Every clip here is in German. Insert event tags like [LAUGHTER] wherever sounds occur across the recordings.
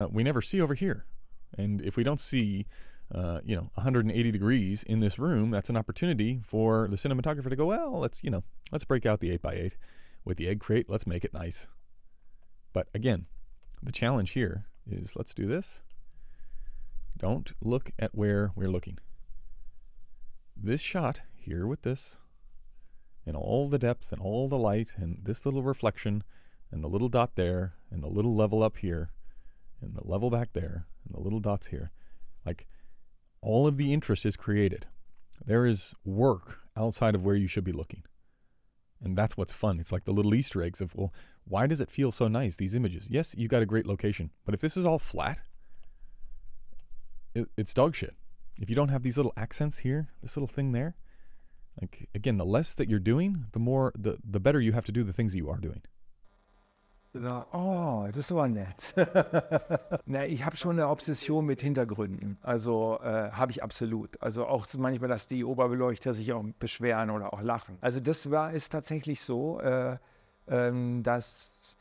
uh, we never see over here. And if we don't see, uh, you know, 180 degrees in this room, that's an opportunity for the cinematographer to go, well, let's, you know, let's break out the 8x8 with the egg crate. Let's make it nice. But again, the challenge here is let's do this. Don't look at where we're looking. This shot here with this and all the depth and all the light and this little reflection and the little dot there and the little level up here and the level back there and the little dots here, like all of the interest is created. There is work outside of where you should be looking. And that's what's fun. It's like the little Easter eggs of, well, why does it feel so nice, these images? Yes, you got a great location, but if this is all flat, it, it's dog shit. If you don't have these little accents here, this little thing there, like again, the less that you're doing, the more the, the better you have to do the things that you are doing. gesagt, oh, das war nett. [LAUGHS] Na, ich habe schon eine Obsession mit Hintergründen. Also äh, habe ich absolut. Also auch manchmal, dass die Oberbeleuchter sich auch beschweren oder auch lachen. Also das war ist tatsächlich so, äh, ähm, dass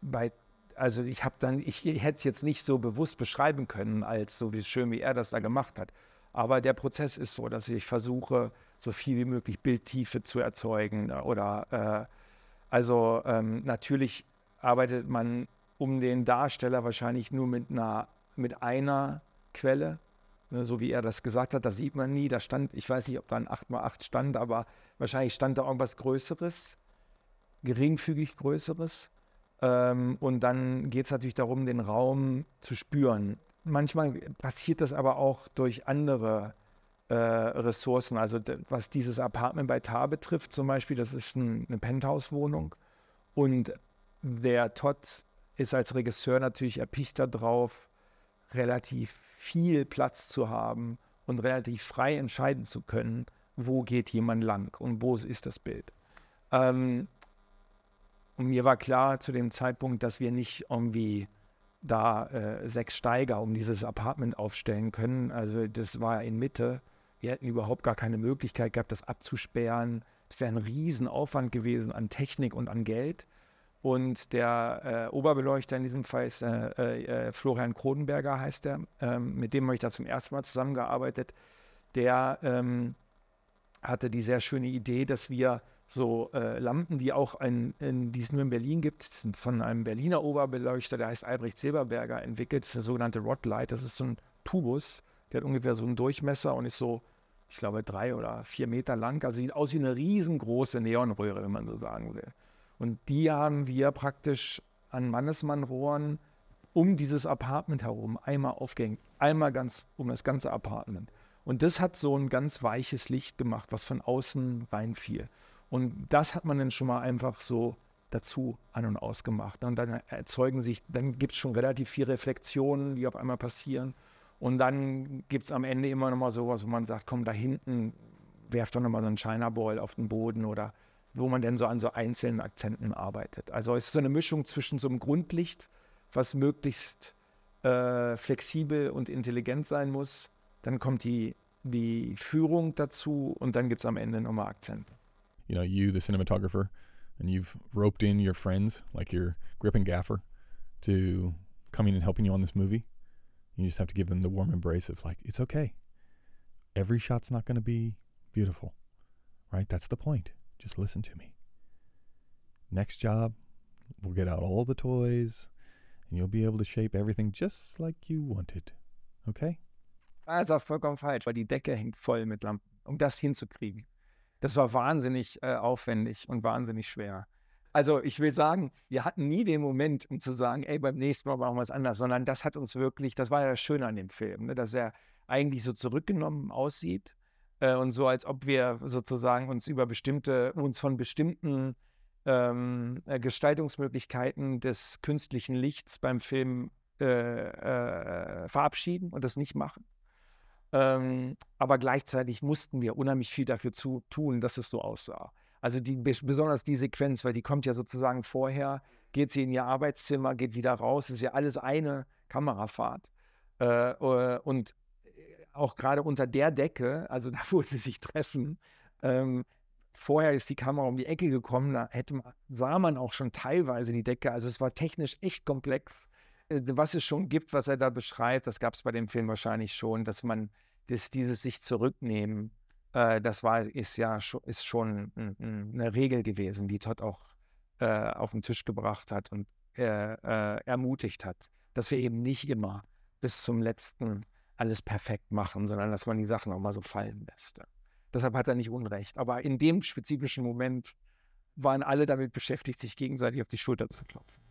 bei also ich habe dann, ich, ich hätte es jetzt nicht so bewusst beschreiben können, als so wie schön wie er das da gemacht hat. Aber der Prozess ist so, dass ich versuche, so viel wie möglich Bildtiefe zu erzeugen äh, oder äh, also ähm, natürlich arbeitet man um den Darsteller wahrscheinlich nur mit einer, mit einer Quelle. Ne, so wie er das gesagt hat, da sieht man nie, da stand, ich weiß nicht, ob da ein 8x8 stand, aber wahrscheinlich stand da irgendwas Größeres, geringfügig Größeres. Ähm, und dann geht es natürlich darum, den Raum zu spüren. Manchmal passiert das aber auch durch andere äh, Ressourcen. Also was dieses Apartment bei Tar betrifft zum Beispiel, das ist ein, eine Penthouse-Wohnung. Und der Todd ist als Regisseur natürlich erpicht darauf, relativ viel Platz zu haben und relativ frei entscheiden zu können, wo geht jemand lang und wo ist das Bild. Ähm, und mir war klar zu dem Zeitpunkt, dass wir nicht irgendwie da äh, sechs Steiger um dieses Apartment aufstellen können. Also das war in Mitte. Wir hätten überhaupt gar keine Möglichkeit gehabt, das abzusperren. Das wäre ein Riesenaufwand gewesen an Technik und an Geld. Und der äh, Oberbeleuchter in diesem Fall ist äh, äh, äh Florian Kronenberger, heißt er. Ähm, mit dem habe ich da zum ersten Mal zusammengearbeitet. Der ähm, hatte die sehr schöne Idee, dass wir so äh, Lampen, die auch in, in, die es nur in Berlin gibt, sind von einem Berliner Oberbeleuchter, der heißt Albrecht Silberberger, entwickelt. Das ist eine sogenannte Rodlight. Das ist so ein Tubus, der hat ungefähr so einen Durchmesser und ist so ich glaube, drei oder vier Meter lang. Also sieht aus wie eine riesengroße Neonröhre, wenn man so sagen will. Und die haben wir praktisch an Mannesmann-Rohren um dieses Apartment herum einmal aufgehängt, einmal ganz um das ganze Apartment. Und das hat so ein ganz weiches Licht gemacht, was von außen reinfiel. Und das hat man dann schon mal einfach so dazu an und aus gemacht. Und dann erzeugen sich, dann gibt es schon relativ viele Reflexionen, die auf einmal passieren. Und dann gibt es am Ende immer noch mal sowas, wo man sagt, komm, da hinten werft doch noch mal so einen China Ball auf den Boden oder wo man denn so an so einzelnen Akzenten arbeitet. Also es ist so eine Mischung zwischen so einem Grundlicht, was möglichst äh, flexibel und intelligent sein muss. Dann kommt die, die Führung dazu und dann gibt es am Ende nochmal Akzente. You know, you, the cinematographer, and you've roped in your friends, like your grip and gaffer, to coming and helping you on this movie. You just have to give them the warm embrace of like, it's okay. Every shot's not going to be beautiful, right? That's the point. Just listen to me. Next job, we'll get out all the toys and you'll be able to shape everything just like you wanted. Okay? Das war vollkommen falsch, weil die Decke hängt voll mit Lampen, um das hinzukriegen. Das war wahnsinnig äh, aufwendig und wahnsinnig schwer. Also ich will sagen, wir hatten nie den Moment, um zu sagen, ey, beim nächsten Mal machen wir es anders, sondern das hat uns wirklich, das war ja das Schöne an dem Film, ne? dass er eigentlich so zurückgenommen aussieht äh, und so, als ob wir sozusagen uns über bestimmte, uns von bestimmten ähm, äh, Gestaltungsmöglichkeiten des künstlichen Lichts beim Film äh, äh, verabschieden und das nicht machen. Ähm, aber gleichzeitig mussten wir unheimlich viel dafür zu tun, dass es so aussah. Also die, besonders die Sequenz, weil die kommt ja sozusagen vorher, geht sie in ihr Arbeitszimmer, geht wieder raus, ist ja alles eine Kamerafahrt. Äh, äh und auch gerade unter der Decke, also [LAUGHS] da, wo sie sich treffen, ähm, vorher ist die Kamera um die Ecke gekommen, da hätte, sah man auch schon teilweise die Decke. Also es war technisch echt komplex. Äh, was es schon gibt, was er da beschreibt, das gab es bei dem Film wahrscheinlich schon, dass man das, dieses sich zurücknehmen, äh, das war, ist ja ist schon eine Regel gewesen, die Todd auch äh, auf den Tisch gebracht hat und äh, äh ermutigt hat, dass wir eben nicht immer bis zum letzten alles perfekt machen, sondern dass man die Sachen auch mal so fallen lässt. Deshalb hat er nicht Unrecht. Aber in dem spezifischen Moment waren alle damit beschäftigt, sich gegenseitig auf die Schulter zu klopfen.